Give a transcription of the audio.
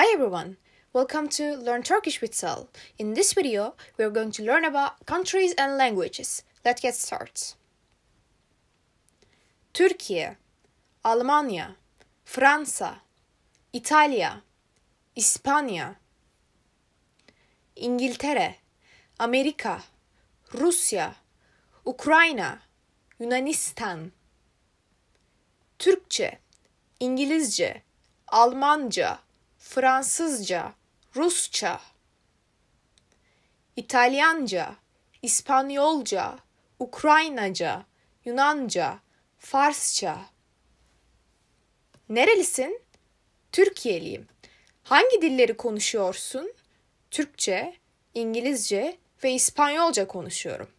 Hi everyone, welcome to Learn Turkish with Sal. In this video, we are going to learn about countries and languages. Let's get started. Türkiye, Almanya, Fransa, İtalya, İspanya, İngiltere, Amerika, Rusya, Ukrayna, Yunanistan, Türkçe, İngilizce, Almanca, Fransızca, Rusça, İtalyanca, İspanyolca, Ukraynaca, Yunanca, Farsça. Nerelisin? Türkiye'liyim. Hangi dilleri konuşuyorsun? Türkçe, İngilizce ve İspanyolca konuşuyorum.